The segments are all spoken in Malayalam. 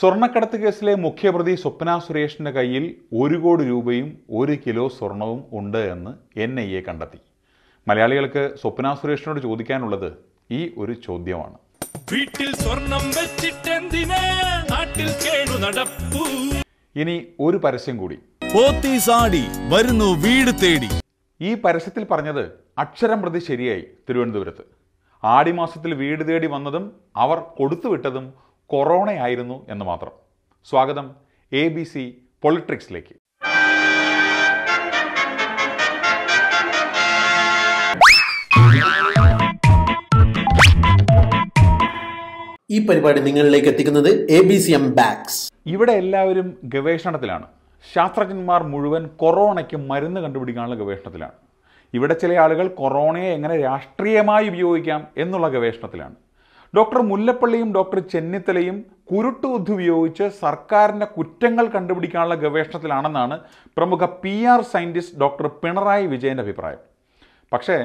സ്വർണ്ണക്കടത്ത് കേസിലെ മുഖ്യപ്രതി സ്വപ്ന സുരേഷിന്റെ കയ്യിൽ ഒരു കോടി രൂപയും ഒരു കിലോ സ്വർണവും ഉണ്ട് എന്ന് എൻ ഐ എ കണ്ടെത്തി മലയാളികൾക്ക് സ്വപ്ന സുരേഷിനോട് ചോദിക്കാനുള്ളത് ഈ ഒരു ചോദ്യമാണ് വീട്ടിൽ സ്വർണം നാട്ടിൽ ഇനി ഒരു പരസ്യം കൂടി സാടി വരുന്നു വീട് തേടി ഈ പരസ്യത്തിൽ പറഞ്ഞത് അക്ഷരം പ്രതി ശരിയായി തിരുവനന്തപുരത്ത് ആടിമാസത്തിൽ വീട് തേടി വന്നതും അവർ കൊടുത്തുവിട്ടതും കൊറോണയായിരുന്നു എന്ന് മാത്രം സ്വാഗതം എ ബി സി പൊളിട്രിക്സിലേക്ക് ഈ പരിപാടി നിങ്ങളിലേക്ക് എത്തിക്കുന്നത് എ ബി സി എം ബാക്സ് ഇവിടെ എല്ലാവരും ഗവേഷണത്തിലാണ് ശാസ്ത്രജ്ഞന്മാർ മുഴുവൻ കൊറോണയ്ക്ക് മരുന്ന് കണ്ടുപിടിക്കാനുള്ള ഗവേഷണത്തിലാണ് ഇവിടെ ചില ആളുകൾ കൊറോണയെ എങ്ങനെ രാഷ്ട്രീയമായി ഉപയോഗിക്കാം എന്നുള്ള ഗവേഷണത്തിലാണ് ഡോക്ടർ മുല്ലപ്പള്ളിയും ഡോക്ടർ ചെന്നിത്തലയും ബുദ്ധി ഉപയോഗിച്ച് സർക്കാരിൻ്റെ കുറ്റങ്ങൾ കണ്ടുപിടിക്കാനുള്ള ഗവേഷണത്തിലാണെന്നാണ് പ്രമുഖ P R scientist doctor Pinarayi വിജയൻ്റെ അഭിപ്രായം പക്ഷേ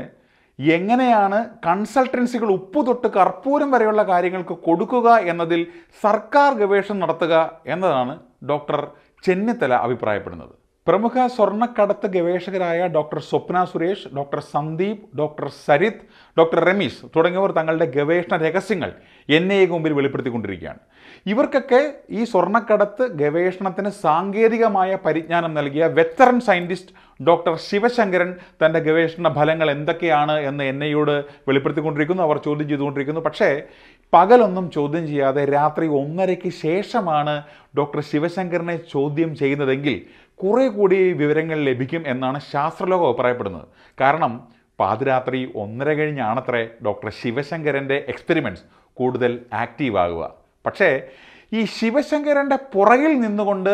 എങ്ങനെയാണ് കൺസൾട്ടൻസികൾ ഉപ്പ് തൊട്ട് കർപ്പൂരം വരെയുള്ള കാര്യങ്ങൾക്ക് കൊടുക്കുക എന്നതിൽ സർക്കാർ ഗവേഷണം നടത്തുക എന്നതാണ് ഡോക്ടർ ചെന്നിത്തല അഭിപ്രായപ്പെടുന്നത് പ്രമുഖ സ്വർണ്ണക്കടത്ത് ഗവേഷകരായ doctor Swapna Suresh doctor Sandeep doctor Sarith doctor Rameesh തുടങ്ങിയവർ തങ്ങളുടെ ഗവേഷണ രഹസ്യങ്ങൾ എൻ ഐ എക്ക് മുമ്പിൽ വെളിപ്പെടുത്തിക്കൊണ്ടിരിക്കുകയാണ് ഇവർക്കൊക്കെ ഈ സ്വർണ്ണക്കടത്ത് ഗവേഷണത്തിന് സാങ്കേതികമായ പരിജ്ഞാനം നൽകിയ വെറ്ററൻ സയൻറ്റിസ്റ്റ് ഡോക്ടർ ശിവശങ്കരൻ തൻ്റെ ഗവേഷണ ഫലങ്ങൾ എന്തൊക്കെയാണ് എന്ന് എൻ ഐയോട് വെളിപ്പെടുത്തിക്കൊണ്ടിരിക്കുന്നു അവർ ചോദ്യം ചെയ്തുകൊണ്ടിരിക്കുന്നു പക്ഷേ പകലൊന്നും ചോദ്യം ചെയ്യാതെ രാത്രി ഒന്നരയ്ക്ക് ശേഷമാണ് ഡോക്ടർ ശിവശങ്കരനെ ചോദ്യം ചെയ്യുന്നതെങ്കിൽ കുറേ കൂടി വിവരങ്ങൾ ലഭിക്കും എന്നാണ് ശാസ്ത്രലോകം അഭിപ്രായപ്പെടുന്നത് കാരണം പാതിരാത്രി ഒന്നര കഴിഞ്ഞാണത്രേ ഡോക്ടർ ശിവശങ്കരൻ്റെ എക്സ്പെരിമെൻറ്റ്സ് കൂടുതൽ ആക്റ്റീവ് ആകുക പക്ഷേ ഈ ശിവശങ്കരൻ്റെ പുറകിൽ നിന്നുകൊണ്ട്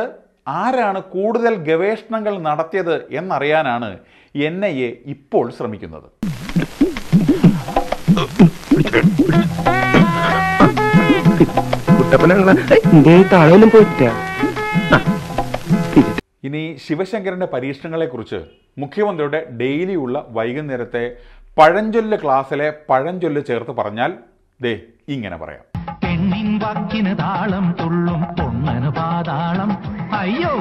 ആരാണ് കൂടുതൽ ഗവേഷണങ്ങൾ നടത്തിയത് എന്നറിയാനാണ് എൻ ഐ എ ഇപ്പോൾ ശ്രമിക്കുന്നത് കുട്ടപ്പനങ്ങളെ ഇനി ശിവശങ്കരൻ്റെ പരീക്ഷണങ്ങളെക്കുറിച്ച് മുഖ്യമന്ത്രിയുടെ ഡെയിലിയുള്ള വൈകുന്നേരത്തെ പഴഞ്ചൊല്ല് ക്ലാസ്സിലെ പഴഞ്ചൊല്ല് ചേർത്ത് പറഞ്ഞാൽ ദേ ഇങ്ങനെ പറയാം പെണ്ണിൻ താളം തുള്ളും അയ്യോ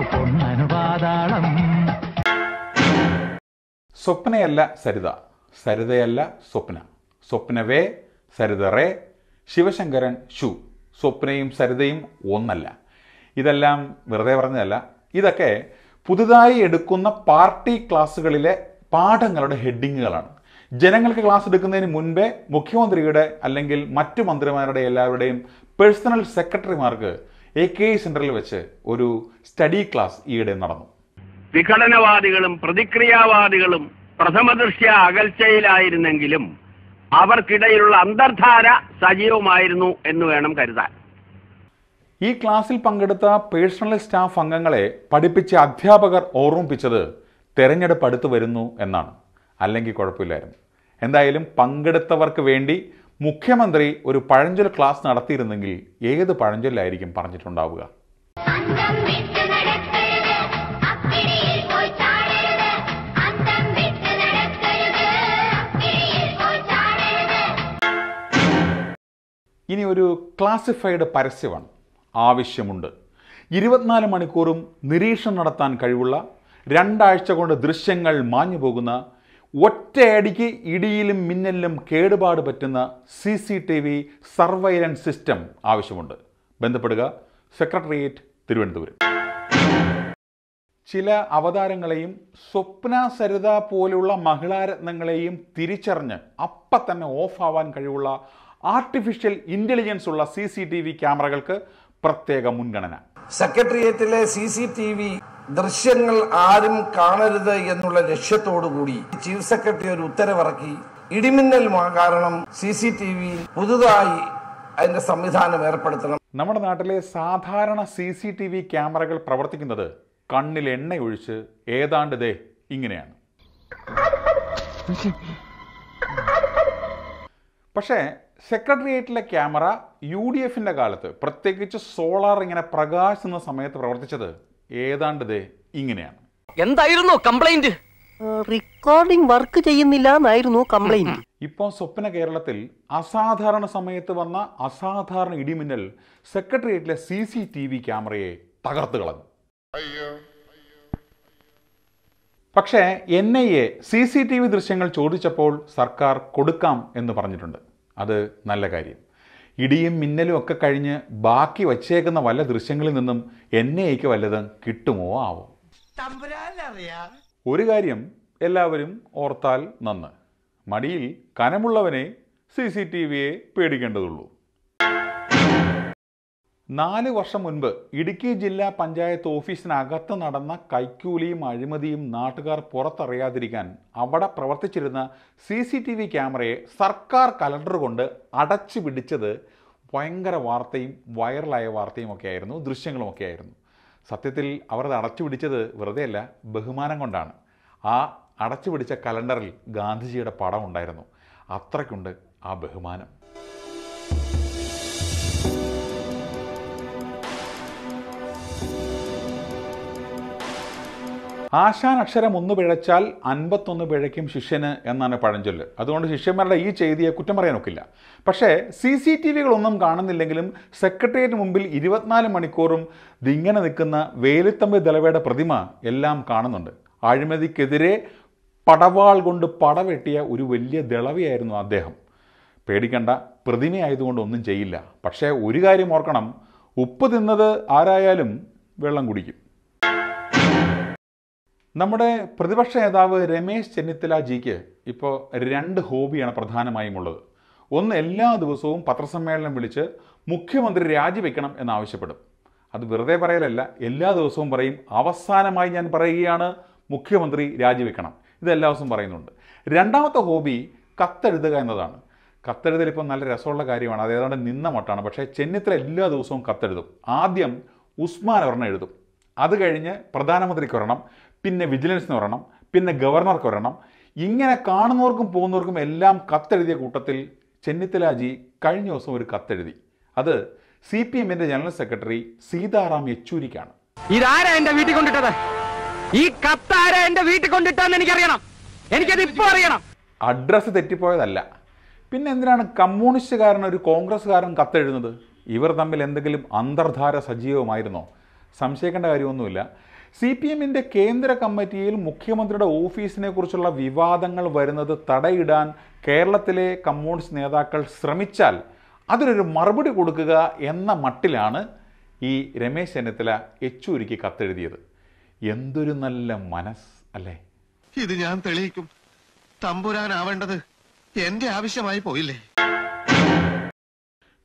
സ്വപ്നയല്ല സരിത സരിതയല്ല സ്വപ്ന സ്വപ്നവേ സരിതറേ ശിവശങ്കരൻ ഷു സ്വപ്നയും സരിതയും ഒന്നല്ല ഇതെല്ലാം വെറുതെ പറഞ്ഞതല്ല ഇതൊക്കെ പുതുതായി എടുക്കുന്ന പാർട്ടി ക്ലാസ്സുകളിലെ പാഠങ്ങളുടെ ഹെഡിങ്ങുകളാണ് ജനങ്ങൾക്ക് ക്ലാസ് എടുക്കുന്നതിന് മുൻപേ മുഖ്യമന്ത്രിയുടെ അല്ലെങ്കിൽ മറ്റു മന്ത്രിമാരുടെ എല്ലാവരുടെയും പേഴ്സണൽ സെക്രട്ടറിമാർക്ക് എ കെ സെന്ററിൽ വെച്ച് ഒരു സ്റ്റഡി ക്ലാസ് ഈയിടെ നടന്നു വിഘടനവാദികളും പ്രതിക്രിയാവാദികളും പ്രഥമദൃശ്യ അകൽച്ചയിലായിരുന്നെങ്കിലും അവർക്കിടയിലുള്ള അന്തർധാര സജീവമായിരുന്നു എന്ന് വേണം കരുതാൻ ഈ ക്ലാസ്സിൽ പങ്കെടുത്ത പേഴ്സണൽ സ്റ്റാഫ് അംഗങ്ങളെ പഠിപ്പിച്ച അധ്യാപകർ ഓർമ്മിപ്പിച്ചത് തെരഞ്ഞെടുപ്പ് അടുത്ത് വരുന്നു എന്നാണ് അല്ലെങ്കിൽ കുഴപ്പമില്ലായിരുന്നു എന്തായാലും പങ്കെടുത്തവർക്ക് വേണ്ടി മുഖ്യമന്ത്രി ഒരു പഴഞ്ചൊൽ ക്ലാസ് നടത്തിയിരുന്നെങ്കിൽ ഏത് പഴഞ്ചൊല്ലായിരിക്കും പറഞ്ഞിട്ടുണ്ടാവുക ഇനി ഒരു ക്ലാസിഫൈഡ് പരസ്യമാണ് ആവശ്യമുണ്ട് ഇരുപത്തിനാല് മണിക്കൂറും നിരീക്ഷണം നടത്താൻ കഴിവുള്ള രണ്ടാഴ്ച കൊണ്ട് ദൃശ്യങ്ങൾ മാഞ്ഞു പോകുന്ന ഒറ്റയടിക്ക് ഇടിയിലും മിന്നലിലും കേടുപാട് പറ്റുന്ന C C T V surveillance system ആവശ്യമുണ്ട് ബന്ധപ്പെടുക സെക്രട്ടേറിയറ്റ് തിരുവനന്തപുരം ചില അവതാരങ്ങളെയും സ്വപ്ന സരിത പോലുള്ള മഹിളാരത്നങ്ങളെയും തിരിച്ചറിഞ്ഞ് അപ്പം തന്നെ ഓഫാവാൻ കഴിവുള്ള ആർട്ടിഫിഷ്യൽ ഇൻ്റലിജൻസ് ഉള്ള സി സി ടി വി ക്യാമറകൾക്ക് പ്രത്യേക മുൻഗണന സെക്രട്ടേറിയറ്റിലെ സി സി ടി വി ദൃശ്യങ്ങൾ ആരും കാണരുത് എന്നുള്ള ലക്ഷ്യത്തോടുകൂടി ചീഫ് സെക്രട്ടറി ഒരു ഉത്തരവിറക്കി ഇടിമിന്നൽ കാരണം സി സി ടി വി പുതുതായി അതിന്റെ സംവിധാനം ഏർപ്പെടുത്തണം നമ്മുടെ നാട്ടിലെ സാധാരണ സി സി ടി വി ക്യാമറകൾ പ്രവർത്തിക്കുന്നത് കണ്ണിൽ എണ്ണ ഒഴിച്ച് ഏതാണ്ട് ദേ ഇങ്ങനെയാണ് പക്ഷേ സെക്രട്ടേറിയറ്റിലെ ക്യാമറ യു ഡി എഫിൻ്റെ കാലത്ത് പ്രത്യേകിച്ച് സോളാർ ഇങ്ങനെ പ്രകാശുന്ന സമയത്ത് പ്രവർത്തിച്ചത് ഏതാണ്ട് ദേ ഇങ്ങനെയാണ് എന്തായിരുന്നു കംപ്ലൈന്റ് റെക്കോർഡിംഗ് വർക്ക് ചെയ്യുന്നില്ല എന്നായിരുന്നു കംപ്ലൈന്റ് ഇപ്പോൾ സ്വപ്ന കേരളത്തിൽ അസാധാരണ സമയത്ത് വന്ന അസാധാരണ ഇടിമിന്നൽ സെക്രട്ടേറിയറ്റിലെ സി സി ടി വി ക്യാമറയെ തകർത്ത് കളഞ്ഞു പക്ഷേ N I A C C T V ദൃശ്യങ്ങൾ ചോദിച്ചപ്പോൾ സർക്കാർ കൊടുക്കാം എന്ന് പറഞ്ഞിട്ടുണ്ട് അത് നല്ല കാര്യം ഇടിയും മിന്നലും ഒക്കെ കഴിഞ്ഞ് ബാക്കി വച്ചേക്കുന്ന വല്ല ദൃശ്യങ്ങളിൽ നിന്നും എന്നെയൊക്കെ വല്ലതും കിട്ടുമോ ആവോ ഒരു കാര്യം എല്ലാവരും ഓർത്താൽ നന്ന് മടിയിൽ കനമുള്ളവനെ സി സി ടി വിയെ പേടിക്കേണ്ടതുള്ളൂ നാല് വർഷം മുൻപ് ഇടുക്കി ജില്ലാ പഞ്ചായത്ത് ഓഫീസിനകത്ത് നടന്ന കൈക്കൂലിയും അഴിമതിയും നാട്ടുകാർ പുറത്തറിയാതിരിക്കാൻ അവിടെ പ്രവർത്തിച്ചിരുന്ന സി സി ടി വി ക്യാമറയെ സർക്കാർ കലണ്ടർ കൊണ്ട് അടച്ചു പിടിച്ചത് ഭയങ്കര വാർത്തയും വൈറലായ വാർത്തയും ഒക്കെ ആയിരുന്നു ദൃശ്യങ്ങളുമൊക്കെ ആയിരുന്നു സത്യത്തിൽ അവർ അത് അടച്ചു പിടിച്ചത് അല്ല ബഹുമാനം കൊണ്ടാണ് ആ അടച്ചു പിടിച്ച കലണ്ടറിൽ ഗാന്ധിജിയുടെ പടം ഉണ്ടായിരുന്നു അത്രയ്ക്കുണ്ട് ആ ബഹുമാനം ആശാൻ അക്ഷരം ഒന്ന് പിഴച്ചാൽ അൻപത്തൊന്ന് പിഴയ്ക്കും ശിഷ്യന് എന്നാണ് പഴഞ്ചൊല്ല് അതുകൊണ്ട് ശിഷ്യന്മാരുടെ ഈ ചെയ്തിയെ കുറ്റം പറയാനൊക്കില്ല പക്ഷേ സി സി ടി വികളൊന്നും കാണുന്നില്ലെങ്കിലും സെക്രട്ടേറിയറ്റ് മുമ്പിൽ ഇരുപത്തിനാല് മണിക്കൂറും ദിങ്ങനെ നിൽക്കുന്ന വേലുത്തമ്പി ദളവയുടെ പ്രതിമ എല്ലാം കാണുന്നുണ്ട് അഴിമതിക്കെതിരെ പടവാൾ കൊണ്ട് പടവെട്ടിയ ഒരു വലിയ ദളവയായിരുന്നു അദ്ദേഹം പേടിക്കണ്ട പ്രതിമയായതുകൊണ്ട് ഒന്നും ചെയ്യില്ല പക്ഷേ ഒരു കാര്യം ഓർക്കണം ഉപ്പ് തിന്നത് ആരായാലും വെള്ളം കുടിക്കും നമ്മുടെ പ്രതിപക്ഷ നേതാവ് രമേശ് ചെന്നിത്തല ജിക്ക് ഇപ്പോൾ രണ്ട് ഹോബിയാണ് പ്രധാനമായും ഉള്ളത് ഒന്ന് എല്ലാ ദിവസവും പത്രസമ്മേളനം വിളിച്ച് മുഖ്യമന്ത്രി രാജിവെക്കണം എന്നാവശ്യപ്പെടും അത് വെറുതെ പറയലല്ല എല്ലാ ദിവസവും പറയും അവസാനമായി ഞാൻ പറയുകയാണ് മുഖ്യമന്ത്രി രാജിവെക്കണം ഇത് എല്ലാ ദിവസവും പറയുന്നുണ്ട് രണ്ടാമത്തെ ഹോബി കത്തെഴുതുക എന്നതാണ് കത്തെഴുതൽ ഇപ്പം നല്ല രസമുള്ള കാര്യമാണ് അതേതാണ് നിന്ന മട്ടാണ് പക്ഷേ ചെന്നിത്തല എല്ലാ ദിവസവും കത്തെഴുതും ആദ്യം ഉസ്മാൻ ഒരെണ്ണം എഴുതും അത് കഴിഞ്ഞ് പ്രധാനമന്ത്രിക്ക് ഒരെണ്ണം പിന്നെ വിജിലൻസിന് വരണം പിന്നെ ഗവർണർക്ക് വരണം ഇങ്ങനെ കാണുന്നവർക്കും പോകുന്നവർക്കും എല്ലാം കത്തെഴുതിയ കൂട്ടത്തിൽ ചെന്നിത്തലാജി കഴിഞ്ഞ ദിവസം ഒരു കത്തെഴുതി അത് സി പി എമ്മിന്റെ ജനറൽ സെക്രട്ടറി സീതാറാം യെച്ചൂരിക്കാണ് ഇതാരാ എന്റെ വീട്ടിൽ കൊണ്ടിട്ടത് ഈ ആരാ എന്റെ വീട്ടിൽ കൊണ്ടിട്ടെന്ന് എനിക്കറിയണം എനിക്കത് ഇപ്പൊ അറിയണം അഡ്രസ് തെറ്റിപ്പോയതല്ല പിന്നെ എന്തിനാണ് കമ്മ്യൂണിസ്റ്റുകാരൻ ഒരു കോൺഗ്രസ്സുകാരൻ കത്തെഴുതുന്നത് ഇവർ തമ്മിൽ എന്തെങ്കിലും അന്തർധാര സജീവമായിരുന്നോ സംശയിക്കേണ്ട കാര്യമൊന്നുമില്ല സി പി എമ്മിൻ്റെ കേന്ദ്ര കമ്മിറ്റിയിൽ മുഖ്യമന്ത്രിയുടെ ഓഫീസിനെ കുറിച്ചുള്ള വിവാദങ്ങൾ വരുന്നത് തടയിടാൻ കേരളത്തിലെ കമ്മ്യൂണിസ്റ്റ് നേതാക്കൾ ശ്രമിച്ചാൽ അതിനൊരു മറുപടി കൊടുക്കുക എന്ന മട്ടിലാണ് ഈ രമേശ് ചെന്നിത്തല യെച്ചൂരിക്ക് കത്തെഴുതിയത് എന്തൊരു നല്ല മനസ് അല്ലേ ഇത് ഞാൻ തെളിയിക്കും തമ്പുരാനാവേണ്ടത് എന്റെ ആവശ്യമായി പോയില്ലേ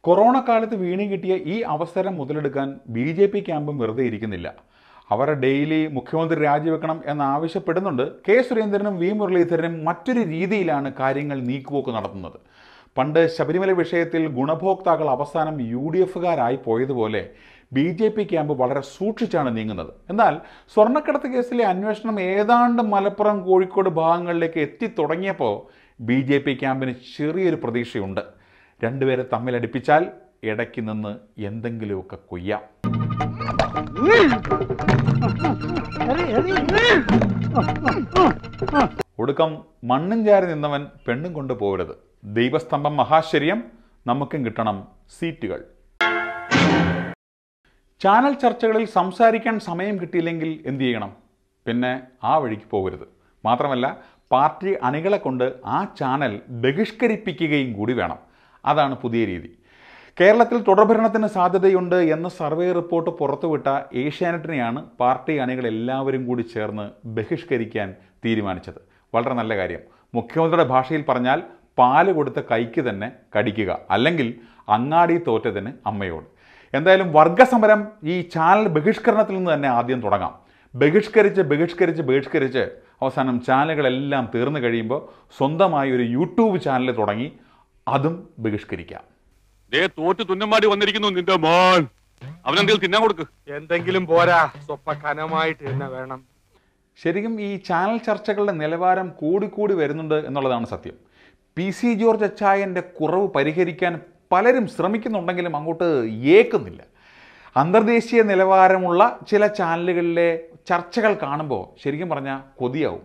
കൊറോണ കാലത്ത് വീണു കിട്ടിയ ഈ അവസരം മുതലെടുക്കാൻ ബി ജെ പി ക്യാമ്പും വെറുതെ ഇരിക്കുന്നില്ല അവരെ ഡെയിലി മുഖ്യമന്ത്രി രാജിവെക്കണം എന്നാവശ്യപ്പെടുന്നുണ്ട് കെ സുരേന്ദ്രനും വി മുരളീധരനും മറ്റൊരു രീതിയിലാണ് കാര്യങ്ങൾ നീക്കുപോക്ക് നടത്തുന്നത് പണ്ട് ശബരിമല വിഷയത്തിൽ ഗുണഭോക്താക്കൾ അവസാനം യു ഡി എഫുകാരായി പോയതുപോലെ ബി ജെ പി ക്യാമ്പ് വളരെ സൂക്ഷിച്ചാണ് നീങ്ങുന്നത് എന്നാൽ സ്വർണ്ണക്കടത്ത് കേസിലെ അന്വേഷണം ഏതാണ്ട് മലപ്പുറം കോഴിക്കോട് ഭാഗങ്ങളിലേക്ക് എത്തിത്തുടങ്ങിയപ്പോൾ ബി ജെ പി ക്യാമ്പിന് ചെറിയൊരു പ്രതീക്ഷയുണ്ട് രണ്ടുപേരെ തമ്മിലടിപ്പിച്ചാൽ ഇടയ്ക്ക് നിന്ന് എന്തെങ്കിലുമൊക്കെ കൊയ്യാം ഒടുക്കം മണ്ണും ചാരി നിന്നവൻ പെണ്ണും കൊണ്ടുപോകരുത് ദൈവസ്തംഭം മഹാശ്ചര്യം നമുക്കും കിട്ടണം സീറ്റുകൾ ചാനൽ ചർച്ചകളിൽ സംസാരിക്കാൻ സമയം കിട്ടിയില്ലെങ്കിൽ എന്തു ചെയ്യണം പിന്നെ ആ വഴിക്ക് പോകരുത് മാത്രമല്ല പാർട്ടി അണികളെ കൊണ്ട് ആ ചാനൽ ബഹിഷ്കരിപ്പിക്കുകയും കൂടി വേണം അതാണ് പുതിയ രീതി കേരളത്തിൽ തുടർഭരണത്തിന് സാധ്യതയുണ്ട് എന്ന സർവേ റിപ്പോർട്ട് പുറത്തുവിട്ട ഏഷ്യാനെറ്റിനെയാണ് പാർട്ടി അണികൾ എല്ലാവരും കൂടി ചേർന്ന് ബഹിഷ്കരിക്കാൻ തീരുമാനിച്ചത് വളരെ നല്ല കാര്യം മുഖ്യമന്ത്രിയുടെ ഭാഷയിൽ പറഞ്ഞാൽ പാല് കൊടുത്ത കൈക്ക് തന്നെ കടിക്കുക അല്ലെങ്കിൽ അങ്ങാടി തോറ്റതിന് അമ്മയോട് എന്തായാലും വർഗസമരം ഈ ചാനൽ ബഹിഷ്കരണത്തിൽ നിന്ന് തന്നെ ആദ്യം തുടങ്ങാം ബഹിഷ്കരിച്ച് ബഹിഷ്കരിച്ച് ബഹിഷ്കരിച്ച് അവസാനം ചാനലുകളെല്ലാം തീർന്നു കഴിയുമ്പോൾ സ്വന്തമായി ഒരു യൂട്യൂബ് ചാനൽ തുടങ്ങി അതും ബഹിഷ്കരിക്കാം ദേ തോറ്റ് തുന്നമാടി വന്നിരിക്കുന്നു നിന്റെ മോൻ അവനെന്തെങ്കിലും തിന്നാൻ കൊടുക്ക് എന്തെങ്കിലും പോരാ സ്വപ്പ കനമായിട്ട് തന്നെ വേണം ശരിക്കും ഈ ചാനൽ ചർച്ചകളുടെ നിലവാരം കൂടിക്കൂടി വരുന്നുണ്ട് എന്നുള്ളതാണ് സത്യം പി സി ജോർജ് അച്ചായൻ്റെ കുറവ് പരിഹരിക്കാൻ പലരും ശ്രമിക്കുന്നുണ്ടെങ്കിലും അങ്ങോട്ട് ഏക്കുന്നില്ല അന്തർദേശീയ നിലവാരമുള്ള ചില ചാനലുകളിലെ ചർച്ചകൾ കാണുമ്പോൾ ശരിക്കും പറഞ്ഞാൽ കൊതിയാവും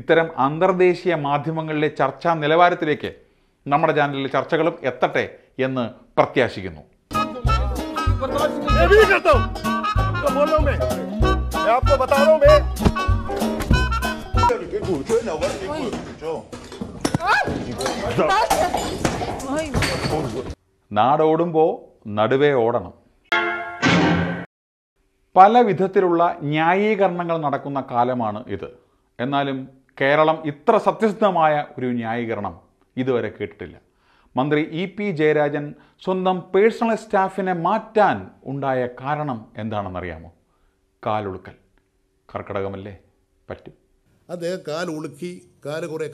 ഇത്തരം അന്തർദേശീയ മാധ്യമങ്ങളിലെ ചർച്ചാ നിലവാരത്തിലേക്ക് നമ്മുടെ ചാനലിലെ ചർച്ചകളും എത്തട്ടെ എന്ന് പ്രത്യാശിക്കുന്നു നാടോടുമ്പോ നടുവേ ഓടണം പല വിധത്തിലുള്ള ന്യായീകരണങ്ങൾ നടക്കുന്ന കാലമാണ് ഇത് എന്നാലും കേരളം ഇത്ര സത്യസന്ധമായ ഒരു ന്യായീകരണം ഇതുവരെ കേട്ടിട്ടില്ല മന്ത്രി ഇ പി ജയരാജൻ സ്വന്തം പേഴ്സണൽ സ്റ്റാഫിനെ മാറ്റാൻ ഉണ്ടായ കാരണം എന്താണെന്നറിയാമോ കാലുളുക്കൽ കർക്കിടകമല്ലേ പറ്റും അദ്ദേഹം കാലുളുക്കി കാല് കുറേ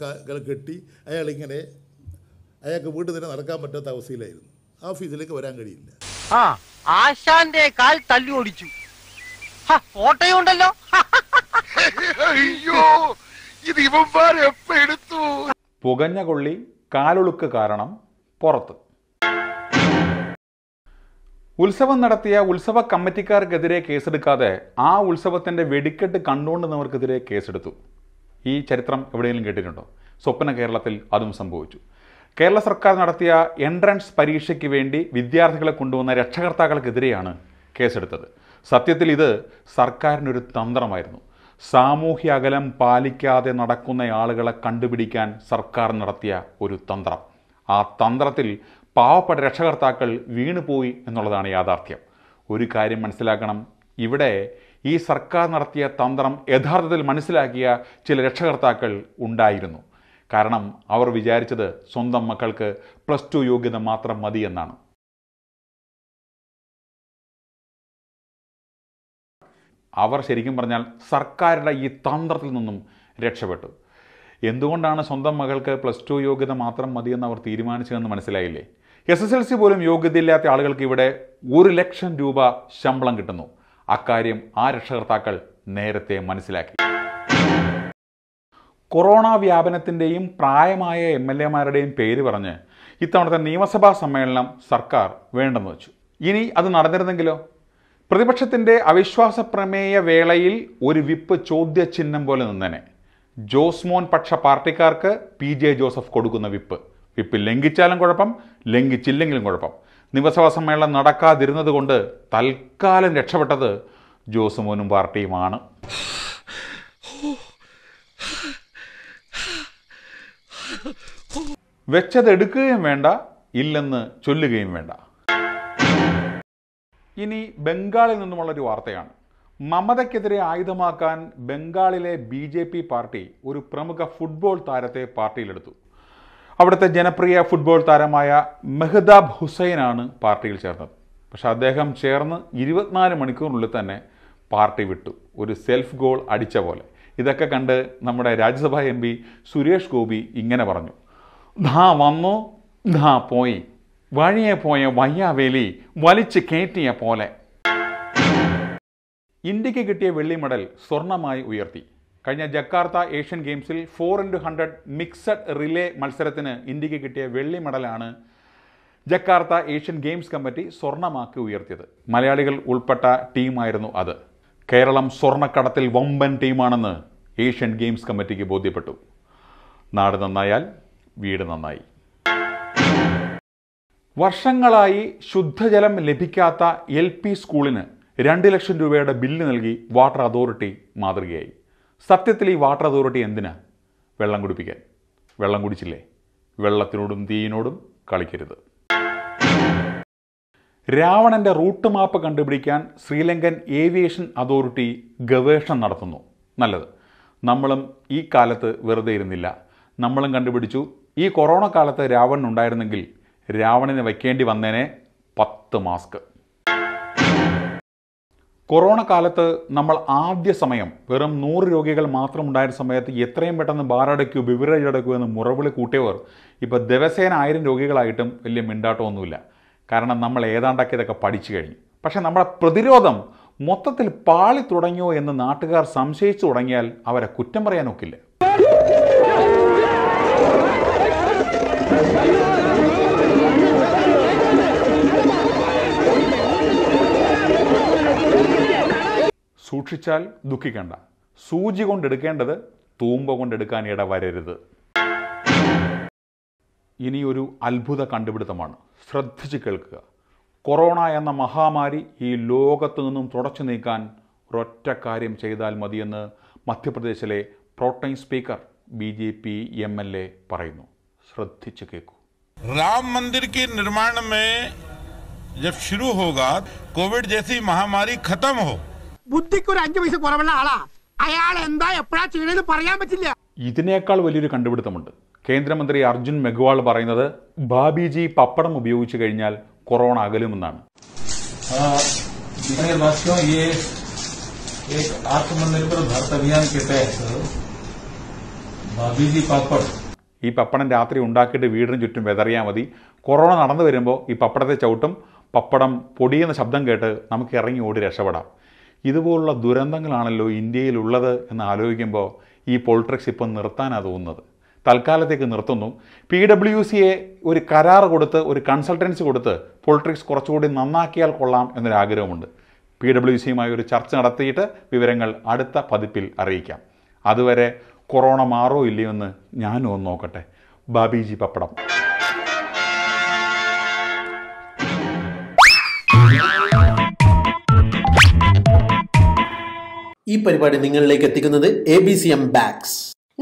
കെട്ടി അയാളിങ്ങനെ അയാൾക്ക് വീട്ടിൽ തന്നെ നടക്കാൻ പറ്റാത്ത അവസ്ഥയിലായിരുന്നു ഓഫീസിലേക്ക് വരാൻ കഴിയില്ല ആ ആശാന്റെ കാൽ തല്ലി ഓടിച്ചു അയ്യോ ഇത് ഇവന്മാരെടുത്തു പുകഞ്ഞ കൊള്ളി കാലൊളുക്ക് കാരണം പുറത്ത് ഉത്സവം നടത്തിയ ഉത്സവ കമ്മിറ്റിക്കാർക്കെതിരെ കേസെടുക്കാതെ ആ ഉത്സവത്തിൻ്റെ വെടിക്കെട്ട് കണ്ടുകൊണ്ടുന്നവർക്കെതിരെ കേസെടുത്തു ഈ ചരിത്രം എവിടെയെങ്കിലും കേട്ടിട്ടുണ്ടോ സ്വപ്ന കേരളത്തിൽ അതും സംഭവിച്ചു കേരള സർക്കാർ നടത്തിയ എൻട്രൻസ് പരീക്ഷയ്ക്ക് വേണ്ടി വിദ്യാർത്ഥികളെ കൊണ്ടുവന്ന രക്ഷകർത്താക്കൾക്കെതിരെയാണ് കേസെടുത്തത് സത്യത്തിൽ ഇത് സർക്കാരിനൊരു തന്ത്രമായിരുന്നു സാമൂഹ്യ അകലം പാലിക്കാതെ നടക്കുന്ന ആളുകളെ കണ്ടുപിടിക്കാൻ സർക്കാർ നടത്തിയ ഒരു തന്ത്രം ആ തന്ത്രത്തിൽ പാവപ്പെട്ട രക്ഷകർത്താക്കൾ വീണുപോയി എന്നുള്ളതാണ് യാഥാർത്ഥ്യം ഒരു കാര്യം മനസ്സിലാക്കണം ഇവിടെ ഈ സർക്കാർ നടത്തിയ തന്ത്രം യഥാർത്ഥത്തിൽ മനസ്സിലാക്കിയ ചില രക്ഷകർത്താക്കൾ ഉണ്ടായിരുന്നു കാരണം അവർ വിചാരിച്ചത് സ്വന്തം മക്കൾക്ക് പ്ലസ് ടു യോഗ്യത മാത്രം മതി എന്നാണ് അവർ ശരിക്കും പറഞ്ഞാൽ സർക്കാരിൻ്റെ ഈ തന്ത്രത്തിൽ നിന്നും രക്ഷപ്പെട്ടു എന്തുകൊണ്ടാണ് സ്വന്തം മകൾക്ക് പ്ലസ് ടു യോഗ്യത മാത്രം മതിയെന്ന് അവർ തീരുമാനിച്ചതെന്ന് മനസ്സിലായില്ലേ എസ് എസ് എൽ സി പോലും യോഗ്യതയില്ലാത്ത ആളുകൾക്ക് ഇവിടെ ഒരു ലക്ഷം രൂപ ശമ്പളം കിട്ടുന്നു അക്കാര്യം ആ രക്ഷകർത്താക്കൾ നേരത്തെ മനസ്സിലാക്കി കൊറോണ വ്യാപനത്തിൻ്റെയും പ്രായമായ എം എൽ എമാരുടെയും പേര് പറഞ്ഞ് ഇത്തവണത്തെ നിയമസഭാ സമ്മേളനം സർക്കാർ വേണ്ടെന്ന് വെച്ചു ഇനി അത് നടന്നിരുന്നെങ്കിലോ പ്രതിപക്ഷത്തിൻ്റെ അവിശ്വാസ പ്രമേയ വേളയിൽ ഒരു വിപ്പ് ചോദ്യചിഹ്നം പോലെ നിന്നനെ ജോസ്മോൻ പക്ഷ പാർട്ടിക്കാർക്ക് പി ജെ ജോസഫ് കൊടുക്കുന്ന വിപ്പ് വിപ്പ് ലംഘിച്ചാലും കുഴപ്പം ലംഘിച്ചില്ലെങ്കിലും കുഴപ്പം നിവസഭാ സമ്മേളനം നടക്കാതിരുന്നത് കൊണ്ട് തൽക്കാലം രക്ഷപ്പെട്ടത് ജോസ്മോനും പാർട്ടിയുമാണ് വെച്ചതെടുക്കുകയും വേണ്ട ഇല്ലെന്ന് ചൊല്ലുകയും വേണ്ട ഇനി ബംഗാളിൽ നിന്നുമുള്ള ഒരു വാർത്തയാണ് മമതയ്ക്കെതിരെ ആയുധമാക്കാൻ ബംഗാളിലെ ബി ജെ പി പാർട്ടി ഒരു പ്രമുഖ ഫുട്ബോൾ താരത്തെ പാർട്ടിയിലെടുത്തു അവിടുത്തെ ജനപ്രിയ ഫുട്ബോൾ താരമായ മെഹ്താബ് ഹുസൈനാണ് പാർട്ടിയിൽ ചേർന്നത് പക്ഷെ അദ്ദേഹം ചേർന്ന് ഇരുപത്തിനാല് മണിക്കൂറിനുള്ളിൽ തന്നെ പാർട്ടി വിട്ടു ഒരു സെൽഫ് ഗോൾ അടിച്ച പോലെ ഇതൊക്കെ കണ്ട് നമ്മുടെ രാജ്യസഭാ എം സുരേഷ് ഗോപി ഇങ്ങനെ പറഞ്ഞു ധാ വന്നു ധാ പോയി വഴിയെ പോയ വയ്യാവേലി വലിച്ചു കയറ്റിയ പോലെ ഇന്ത്യക്ക് കിട്ടിയ വെള്ളി മെഡൽ സ്വർണമായി ഉയർത്തി കഴിഞ്ഞ ജക്കാർത്ത ഏഷ്യൻ ഗെയിംസിൽ four into hundred mixed relay മത്സരത്തിന് ഇന്ത്യക്ക് കിട്ടിയ വെള്ളി മെഡലാണ് ജക്കാർത്ത ഏഷ്യൻ ഗെയിംസ് കമ്മിറ്റി സ്വർണമാക്കി ഉയർത്തിയത് മലയാളികൾ ഉൾപ്പെട്ട ടീമായിരുന്നു അത് കേരളം സ്വർണ്ണക്കടത്തിൽ വമ്പൻ ടീമാണെന്ന് ഏഷ്യൻ ഗെയിംസ് കമ്മിറ്റിക്ക് ബോധ്യപ്പെട്ടു നാട് നന്നായാൽ വീട് നന്നായി വർഷങ്ങളായി ശുദ്ധജലം ലഭിക്കാത്ത എൽ പി സ്കൂളിന് രണ്ട് ലക്ഷം രൂപയുടെ ബില്ല് നൽകി വാട്ടർ അതോറിറ്റി മാതൃകയായി സത്യത്തിൽ ഈ വാട്ടർ അതോറിറ്റി എന്തിനാ വെള്ളം കുടിപ്പിക്കാൻ വെള്ളം കുടിച്ചില്ലേ വെള്ളത്തിനോടും തീയിനോടും കളിക്കരുത് രാവണന്റെ റൂട്ട് മാപ്പ് കണ്ടുപിടിക്കാൻ ശ്രീലങ്കൻ ഏവിയേഷൻ അതോറിറ്റി ഗവേഷണം നടത്തുന്നു നല്ലത് നമ്മളും ഈ കാലത്ത് വെറുതെ ഇരുന്നില്ല നമ്മളും കണ്ടുപിടിച്ചു ഈ കൊറോണ കാലത്ത് രാവണൻ ഉണ്ടായിരുന്നെങ്കിൽ രാവണന് വയ്ക്കേണ്ടി വന്നേനെ പത്ത് മാസ്ക് കൊറോണ കാലത്ത് നമ്മൾ ആദ്യ സമയം വെറും നൂറ് രോഗികൾ മാത്രം ഉണ്ടായിരുന്ന സമയത്ത് എത്രയും പെട്ടെന്ന് ബാറടയ്ക്കൂ ബിവറേജടയ്ക്കൂ എന്ന് മുറവിളി കൂട്ടിയവർ ഇപ്പോൾ ദിവസേന ആയിരം രോഗികളായിട്ടും വലിയ മിണ്ടാട്ടമൊന്നുമില്ല കാരണം നമ്മൾ ഏതാണ്ടൊക്കെ ഇതൊക്കെ പഠിച്ചു കഴിഞ്ഞു പക്ഷേ നമ്മുടെ പ്രതിരോധം മൊത്തത്തിൽ പാളി തുടങ്ങിയോ എന്ന് നാട്ടുകാർ സംശയിച്ചു തുടങ്ങിയാൽ അവരെ കുറ്റം പറയാനൊക്കില്ല സൂക്ഷിച്ചാൽ ദുഃഖിക്കേണ്ട സൂചി കൊണ്ടെടുക്കേണ്ടത് തൂമ്പ കൊണ്ടെടുക്കാൻ ഇടവരരുത് ഇനി ഒരു അത്ഭുത കണ്ടുപിടുത്തമാണ് ശ്രദ്ധിച്ച് കേൾക്കുക കൊറോണ എന്ന മഹാമാരി ഈ ലോകത്തു നിന്നും തുടച്ചു നീക്കാൻ ഒരൊറ്റ കാര്യം ചെയ്താൽ മതിയെന്ന് മധ്യപ്രദേശിലെ pro tem speaker B J P M L A പറയുന്നു ശ്രദ്ധിച്ച് കേൾക്കൂ രാം മന്ദിർ की निर्माण में जब കോവിഡ് जैसी महामारी खत्म हो ബുദ്ധിക്ക് ഒരു അഞ്ചു പൈസ കുറവുള്ള ആളാ അയാൾ എന്താ എപ്പോഴാ ചെയ്യണമെന്ന് പറയാൻ പറ്റില്ല ഇതിനേക്കാൾ വലിയൊരു കണ്ടുപിടുത്തമുണ്ട് കേന്ദ്രമന്ത്രി അർജുൻ മെഗ്വാൾ പറയുന്നത് ബാബിജി പപ്പടം ഉപയോഗിച്ചു കഴിഞ്ഞാൽ കൊറോണ അകലുമെന്നാണ് ഭാരത് അഭിയാൻ ബാബിജി ഈ പപ്പടം രാത്രി ഉണ്ടാക്കിയിട്ട് വീടിന് ചുറ്റും വെതറിയാൽ മതി കൊറോണ നടന്നു വരുമ്പോൾ ഈ പപ്പടത്തെ ചവിട്ടും പപ്പടം പൊടിയെന്ന ശബ്ദം കേട്ട് നമുക്ക് ഇറങ്ങി ഓടി രക്ഷപ്പെടാം ഇതുപോലുള്ള ദുരന്തങ്ങളാണല്ലോ ഇന്ത്യയിലുള്ളത് എന്ന് ആലോചിക്കുമ്പോൾ ഈ പോൾട്രക്സ് ഇപ്പം നിർത്താനാണ് തോന്നുന്നത് തൽക്കാലത്തേക്ക് നിർത്തുന്നു പി ഡബ്ല്യു സിയെ ഒരു കരാർ കൊടുത്ത് ഒരു കൺസൾട്ടൻസി കൊടുത്ത് പോൾട്രിക്സ് കുറച്ചുകൂടി നന്നാക്കിയാൽ കൊള്ളാം എന്നൊരാഗ്രഹമുണ്ട് പി ഡബ്ല്യു സിയുമായി ഒരു ചർച്ച നടത്തിയിട്ട് വിവരങ്ങൾ അടുത്ത പതിപ്പിൽ അറിയിക്കാം അതുവരെ കൊറോണ മാറോ ഇല്ലയോ എന്ന് ഞാനും ഒന്ന് നോക്കട്ടെ ബാബിജി പപ്പടം ഈ പരിപാടി നിങ്ങളിലേക്ക് എത്തിക്കുന്നത് എ ബി സി എം ബാക്സ്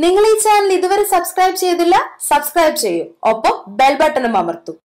നിങ്ങൾ ഈ ചാനൽ ഇതുവരെ സബ്സ്ക്രൈബ് ചെയ്തില്ല സബ്സ്ക്രൈബ് ചെയ്യൂ ഒപ്പം ബെൽ ബട്ടണും അമർത്തും